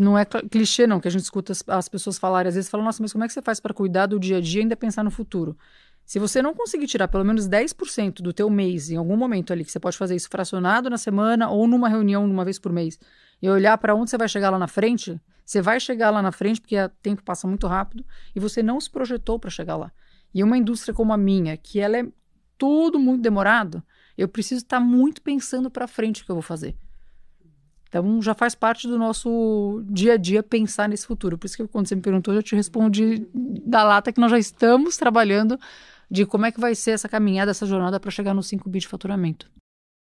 não é clichê não, que a gente escuta as, as pessoas falarem, às vezes falam, nossa, mas como é que você faz para cuidar do dia a dia e ainda pensar no futuro? Se você não conseguir tirar pelo menos 10% do teu mês em algum momento ali, que você pode fazer isso fracionado na semana ou numa reunião uma vez por mês, e olhar para onde você vai chegar lá na frente, você vai chegar lá na frente porque o tempo passa muito rápido e você não se projetou para chegar lá. E uma indústria como a minha, que ela é tudo muito demorado, eu preciso estar tá muito pensando para frente o que eu vou fazer. Então já faz parte do nosso dia a dia pensar nesse futuro. Por isso que quando você me perguntou, eu te respondi da lata que nós já estamos trabalhando de como é que vai ser essa caminhada, essa jornada para chegar no 5 bi de faturamento.